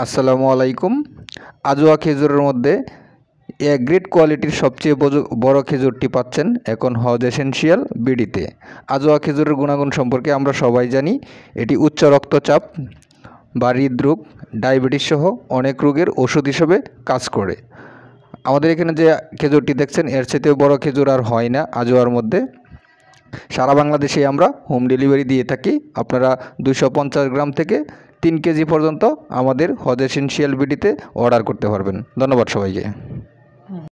আসসালামু আলাইকুম আজোয়া খেজুরের মধ্যে এ গ্রেট কোয়ালিটির সবচেয়ে বড় খেজুরটি পাচ্ছেন এখন হজ এসেন্সিয়াল বিডিতে আজোয়া খেজুরের গুণাগুণ সম্পর্কে আমরা সবাই জানি এটি উচ্চ রক্তচাপ বা হৃদরোগ ডায়াবেটিস সহ অনেক রোগের ওষুধ হিসেবে কাজ করে আমাদের এখানে যে খেজুরটি দেখছেন এর চেয়েও বড় খেজুর আর হয় না আজোয়ার মধ্যে সারা বাংলাদেশে আমরা হোম ডেলিভারি দিয়ে থাকি আপনারা দুশো গ্রাম থেকে তিন কেজি পর্যন্ত আমাদের হজ এসেন্সিয়াল বিডিতে অর্ডার করতে পারবেন ধন্যবাদ সবাইকে